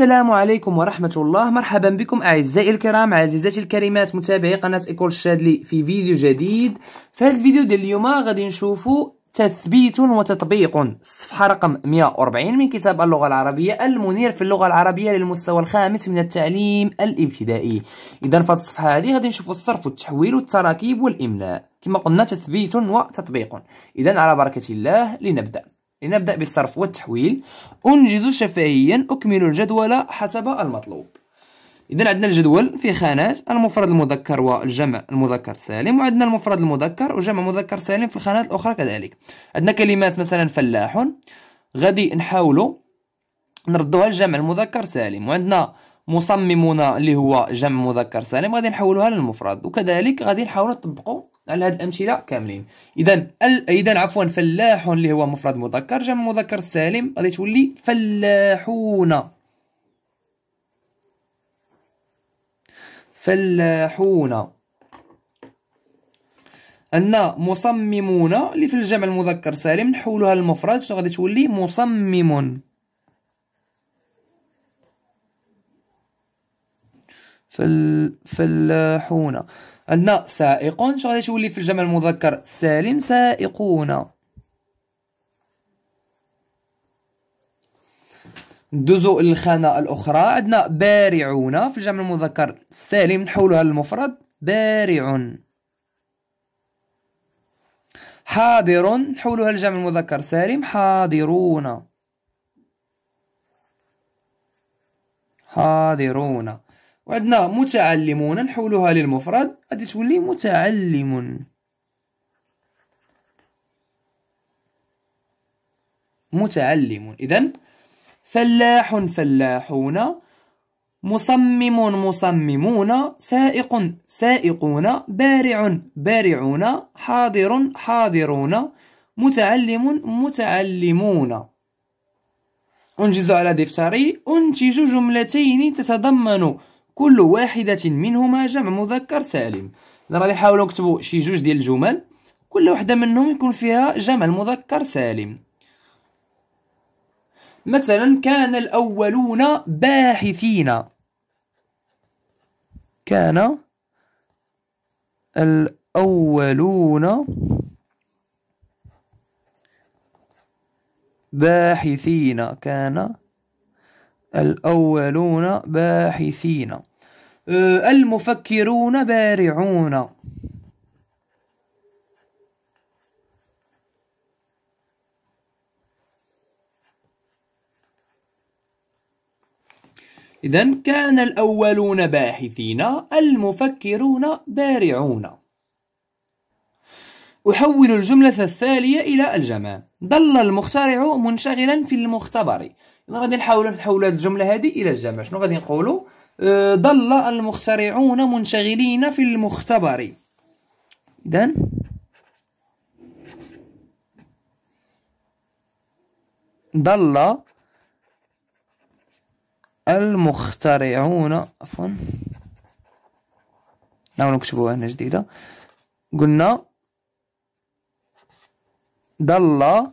السلام عليكم ورحمة الله مرحبا بكم أعزائي الكرام عزيزاتي الكريمات متابعي قناة إيكول الشادلي في فيديو جديد في هذا الفيديو ديال اليوم غادي نشوفوا تثبيت وتطبيق الصفحة رقم 140 من كتاب اللغة العربية المنير في اللغة العربية للمستوى الخامس من التعليم الابتدائي إذا في الصفحة هذه غادي نشوفوا الصرف والتحويل والتراكيب والإملاء كما قلنا تثبيت وتطبيق إذا على بركة الله لنبدأ لنبدأ بالصرف والتحويل أنجز شفهيا أكمل الجدول حسب المطلوب إذا عندنا الجدول في خانات المفرد المذكر والجمع المذكر سالم وعندنا المفرد المذكر وجمع مذكر سالم في الخانات الأخرى كذلك عندنا كلمات مثلا فلاح غادي نحاولوا نردوها لجمع المذكر سالم وعندنا مصممون اللي هو جمع مذكر سالم غادي نحولوها للمفرد وكذلك غادي نحاولوا نطبقوا على هاد الامثله كاملين اذا اذا عفوا فلاح اللي هو مفرد مذكر جمع مذكر سالم غادي تولي فلاحون فلاحون ان مصممون اللي في الجمع المذكر سالم نحولها للمفرد شنو غادي تولي مصمم فل... فلاحون عندنا سائق شغادي تولي في الجمع المذكر السالم سائقون ندوزو للخانة الأخرى عندنا بارعون في الجمع المذكر السالم نحولها للمفرد بارع حاضر نحولها للجمع المذكر سالم حاضرون حاضرون وعندنا متعلمون نحولوها للمفرد غادي تولي متعلم متعلم اذا فلاح فلاحون مصمم مصممون سائق سائقون بارع بارعون حاضر حاضرون متعلم متعلمون أنجز على دفتري أنتج جملتين تتضمن كل واحدة منهما جمع مذكر سالم إذا غادي نحاولوا نكتبوا شي جوج ديال الجمل كل وحدة منهم يكون فيها جمع مذكر سالم مثلا كان الأولون باحثين كان الأولون باحثين كان الأولون باحثين آه، المفكرون بارعون إذا كان الأولون باحثين المفكرون بارعون أحول الجملة الثانية إلى الجمع ضل المخترع منشغلا في المختبر إذا غادي نحاول نحول الجملة هذه إلى الجمع شنو غادي نقولوا آه، ضل المخترعون منشغلين في المختبر إذن ضل المخترعون عفوا نعم نكتبوها هنا جديدة قلنا ضل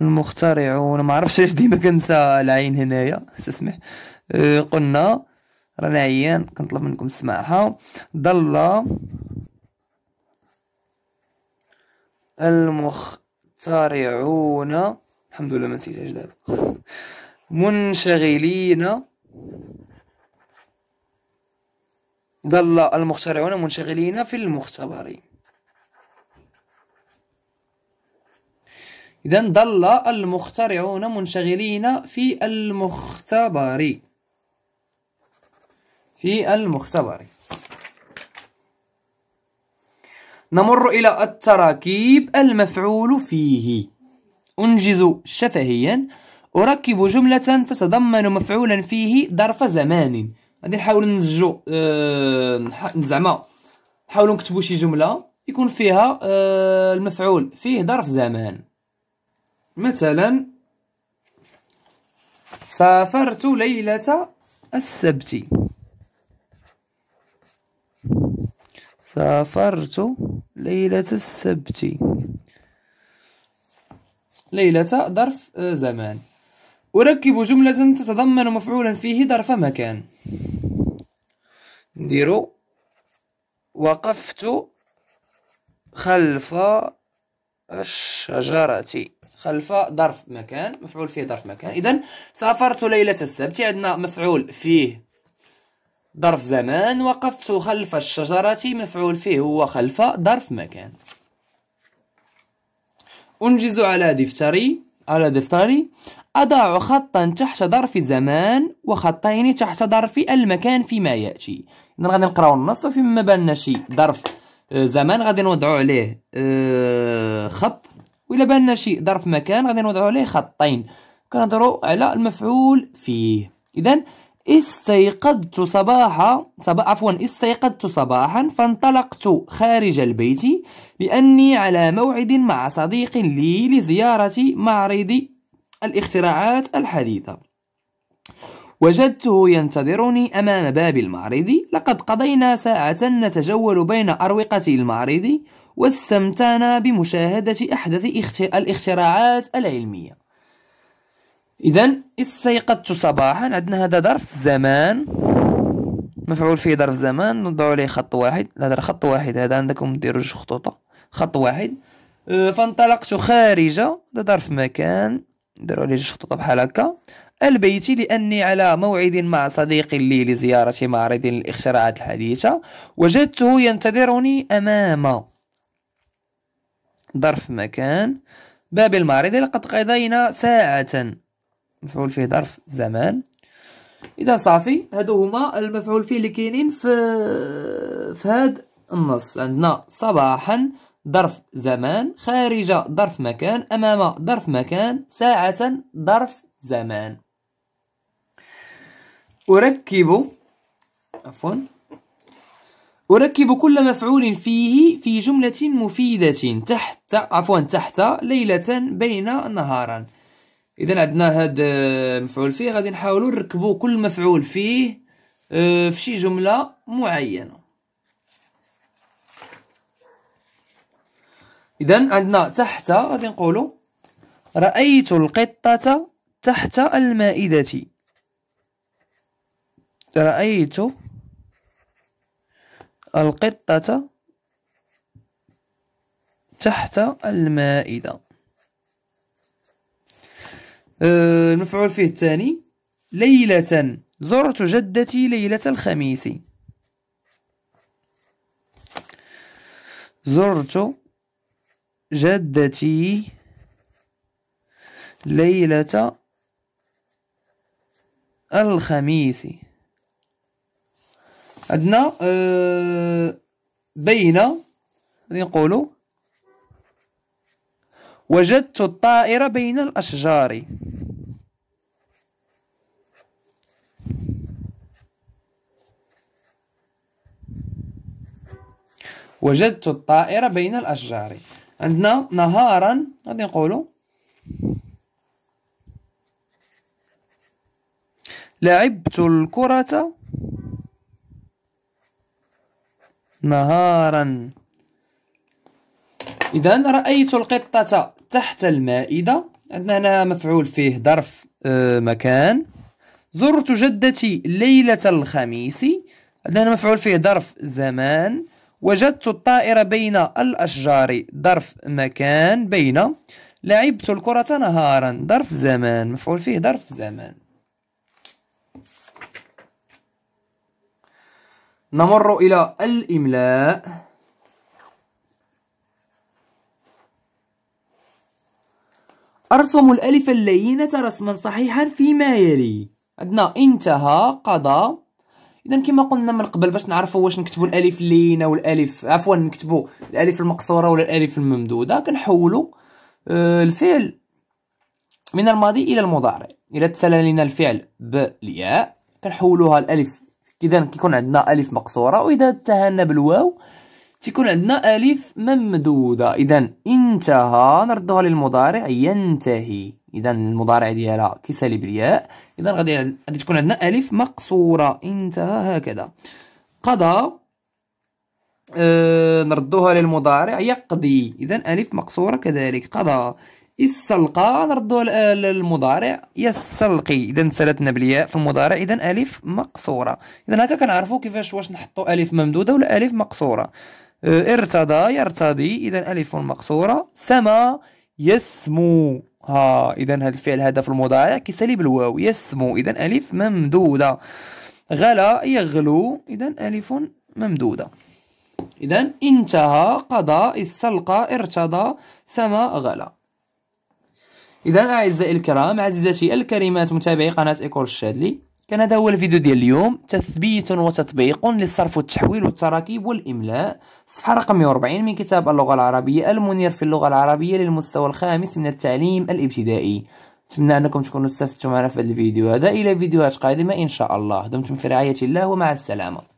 المخترعون ما عرفتش اش ديما كنسى العين هنايا استسمح أه، قلنا رانا عيان كنطلب منكم السماحه ضل المخترعون الحمد لله ما نسيت دابا منشغلين ظل المخترعون منشغلين في المختبر إذا ظل المخترعون منشغلين في المختبر في المختبر نمر إلى التراكيب المفعول فيه أنجز شفهيا أركب جملة تتضمن مفعولا فيه ظرف زمان غادي نحاول نزجو أه زعما نحاولو نكتبو شي جملة يكون فيها أه المفعول فيه ظرف زمان مثلا سافرت ليلة السبت سافرت ليلة السبت ليلة ظرف زمان أركب جملة تتضمن مفعولا فيه ظرف مكان نديرو وقفت خلف الشجرة خلف ظرف مكان مفعول فيه ظرف مكان اذا سافرت ليله السبت عندنا مفعول فيه ظرف زمان وقفت خلف الشجره مفعول فيه هو خلف ظرف مكان انجز على دفتري على دفتري أضع خطا تحت ظرف زمان وخطين تحت ظرف المكان فيما يأتي اذا غادي نقراو النص وفيما بان شي ظرف آه، زمان غادي نوضعو عليه آه، خط وإلا بان شيء ظرف مكان غادي نوضعو عليه خطين كنهضرو على المفعول فيه إذا استيقظت صباحا صبا عفوا استيقظت صباحا فانطلقت خارج البيت لأني على موعد مع صديق لي لزيارة معرض الاختراعات الحديثة وجدته ينتظرني أمام باب المعرض لقد قضينا ساعة نتجول بين أروقة المعرض واستمتعنا بمشاهدة أحدث الاختراعات العلمية إذا استيقظت صباحا عندنا هذا ظرف زمان مفعول فيه ظرف زمان نضع عليه خط واحد هذا خط واحد هذا عندكم ديروا جوج خطوطة خط واحد أه، فانطلقت خارج هذا ظرف مكان ديروا عليه جوج خطوط بحال هكا البيت لأني على موعد مع صديق لي لزيارة معرض الاختراعات الحديثة وجدته ينتظرني أمام ظرف مكان باب المعرض لقد قضينا ساعة مفعول فيه ظرف زمان اذا صافي هادو هما المفعول فيه اللي كاينين في في هاد النص عندنا صباحا ظرف زمان خارج ظرف مكان امام ظرف مكان ساعة ظرف زمان أركب عفوا أركب كل مفعول فيه في جملة مفيدة تحت عفوا تحت ليلة بين نهارا إذا عندنا هذا آه، مفعول فيه غادي نحاولوا نركبوا كل مفعول فيه آه، في شي جملة معينة إذا عندنا تحت غادي نقولوا رأيت القطة تحت المائدة رأيت القطة تحت المائدة المفعول أه، فيه الثاني ليلة زرت جدتي ليلة الخميس زرت جدتي ليلة الخميس عندنا آه، بين غادي نقولوا وجدت الطائرة بين الأشجار وجدت الطائرة بين الأشجار عندنا نهارا غادي نقولوا لعبت الكرة نهارا إذا رأيت القطة تحت المائدة عندنا هنا مفعول فيه ظرف آه، مكان زرت جدتي ليلة الخميس عندنا هنا مفعول فيه ظرف زمان وجدت الطائر بين الأشجار ظرف مكان بين لعبت الكرة نهارا ظرف زمان مفعول فيه ظرف زمان نمر إلى الإملاء أرسم الألف اللينة رسما صحيحا فيما يلي عندنا انتهى قضى إذا كما قلنا من قبل باش نعرفوا واش نكتبوا الألف اللينة والألف عفوا نكتبوا الألف المقصورة ولا الألف الممدودة كنحولوا آه، الفعل من الماضي إلى المضارع إلى تسلى لنا الفعل بالياء كنحولوها الألف إذا كيكون عندنا ألف مقصورة وإذا انتهينا بالواو تيكون عندنا ألف ممدودة إذا انتهى نردوها للمضارع ينتهي إذا المضارع ديالها كيسالي بالياء إذا غادي غادي تكون عندنا ألف مقصورة انتهى هكذا قضى أه نردوها للمضارع يقضي إذا ألف مقصورة كذلك قضى السلقى نردو للمضارع يستلقي اذا سالتنا بالياء في المضارع اذا الف مقصوره اذا هكا كنعرفوا كيفاش واش نحطو الف ممدوده ولا الف مقصوره أه، ارتضى يرتضي اذا الف مقصوره سما يسمو ها اذا هذا الفعل هذا في المضارع كيسالي بالواو يسمو اذا الف ممدوده غلا يغلو اذا الف ممدوده اذا انتهى قضى استلقى ارتضى سما غلا اذا اعزائي الكرام عزيزتي الكريمات متابعي قناه ايكول الشادلي كان هذا هو الفيديو ديال اليوم تثبيت وتطبيق للصرف والتحويل والتراكيب والاملاء الصفحه رقم 140 من كتاب اللغه العربيه المنير في اللغه العربيه للمستوى الخامس من التعليم الابتدائي نتمنى انكم تكونوا استفدتم معنا في هذا الفيديو هذا الى فيديوهات قادمه ان شاء الله دمتم في رعايه الله ومع السلامه